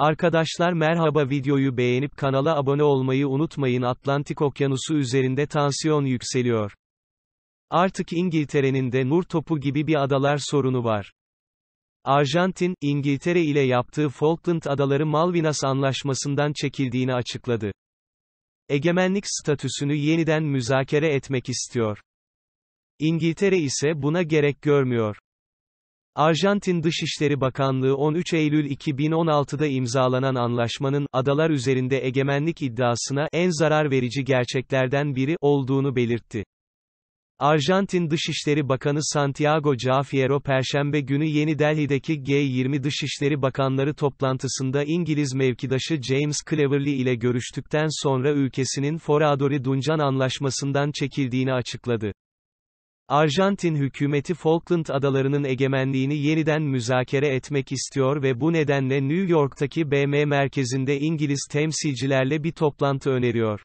Arkadaşlar merhaba videoyu beğenip kanala abone olmayı unutmayın Atlantik Okyanusu üzerinde tansiyon yükseliyor. Artık İngiltere'nin de nur topu gibi bir adalar sorunu var. Arjantin, İngiltere ile yaptığı Falkland Adaları Malvinas Anlaşması'ndan çekildiğini açıkladı. Egemenlik statüsünü yeniden müzakere etmek istiyor. İngiltere ise buna gerek görmüyor. Arjantin Dışişleri Bakanlığı 13 Eylül 2016'da imzalanan anlaşmanın adalar üzerinde egemenlik iddiasına en zarar verici gerçeklerden biri olduğunu belirtti. Arjantin Dışişleri Bakanı Santiago Cafiero Perşembe günü Yeni Delhi'deki G20 Dışişleri Bakanları toplantısında İngiliz mevkidaşı James Cleverly ile görüştükten sonra ülkesinin Foradori Duncan Anlaşması'ndan çekildiğini açıkladı. Arjantin hükümeti Falkland adalarının egemenliğini yeniden müzakere etmek istiyor ve bu nedenle New York'taki BM merkezinde İngiliz temsilcilerle bir toplantı öneriyor.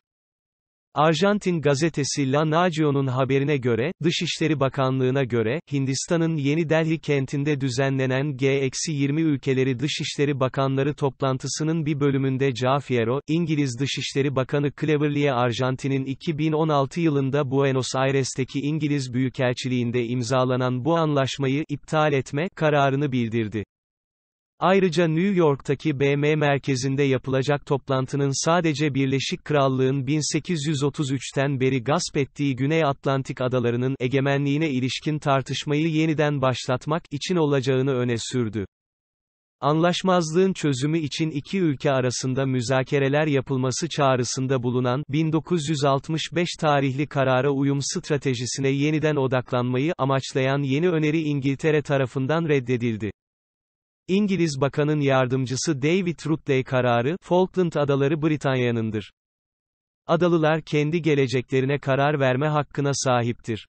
Arjantin gazetesi La Nación'un haberine göre, Dışişleri Bakanlığı'na göre, Hindistan'ın Yeni Delhi kentinde düzenlenen G-20 ülkeleri Dışişleri Bakanları toplantısının bir bölümünde Cafiero, İngiliz Dışişleri Bakanı Cleverly'e Arjantin'in 2016 yılında Buenos Aires'teki İngiliz Büyükelçiliğinde imzalanan bu anlaşmayı iptal etme kararını bildirdi. Ayrıca New York'taki BM merkezinde yapılacak toplantının sadece Birleşik Krallığın 1833'ten beri gasp ettiği Güney Atlantik adalarının egemenliğine ilişkin tartışmayı yeniden başlatmak için olacağını öne sürdü. Anlaşmazlığın çözümü için iki ülke arasında müzakereler yapılması çağrısında bulunan 1965 tarihli karara uyum stratejisine yeniden odaklanmayı amaçlayan yeni öneri İngiltere tarafından reddedildi. İngiliz Bakanın yardımcısı David Rutley kararı, Falkland Adaları Britanya'nındır. Adalılar kendi geleceklerine karar verme hakkına sahiptir.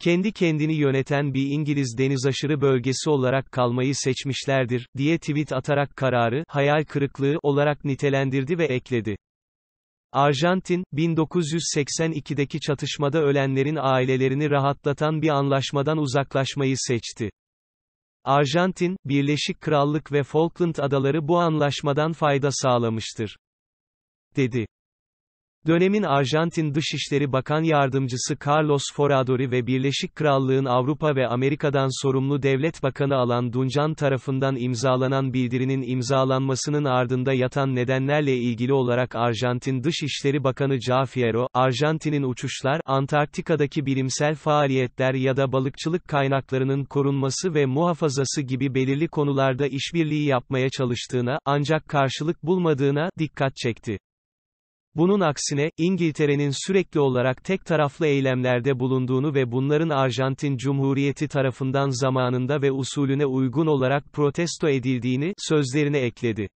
Kendi kendini yöneten bir İngiliz deniz aşırı bölgesi olarak kalmayı seçmişlerdir, diye tweet atarak kararı, hayal kırıklığı olarak nitelendirdi ve ekledi. Arjantin, 1982'deki çatışmada ölenlerin ailelerini rahatlatan bir anlaşmadan uzaklaşmayı seçti. Arjantin, Birleşik Krallık ve Falkland Adaları bu anlaşmadan fayda sağlamıştır dedi. Dönemin Arjantin Dışişleri Bakan Yardımcısı Carlos Foradori ve Birleşik Krallığın Avrupa ve Amerika'dan sorumlu Devlet Bakanı Alan Duncan tarafından imzalanan bildirinin imzalanmasının ardında yatan nedenlerle ilgili olarak Arjantin Dışişleri Bakanı Cafiero, Arjantin'in uçuşlar, Antarktika'daki bilimsel faaliyetler ya da balıkçılık kaynaklarının korunması ve muhafazası gibi belirli konularda işbirliği yapmaya çalıştığına, ancak karşılık bulmadığına, dikkat çekti. Bunun aksine, İngiltere'nin sürekli olarak tek taraflı eylemlerde bulunduğunu ve bunların Arjantin Cumhuriyeti tarafından zamanında ve usulüne uygun olarak protesto edildiğini, sözlerine ekledi.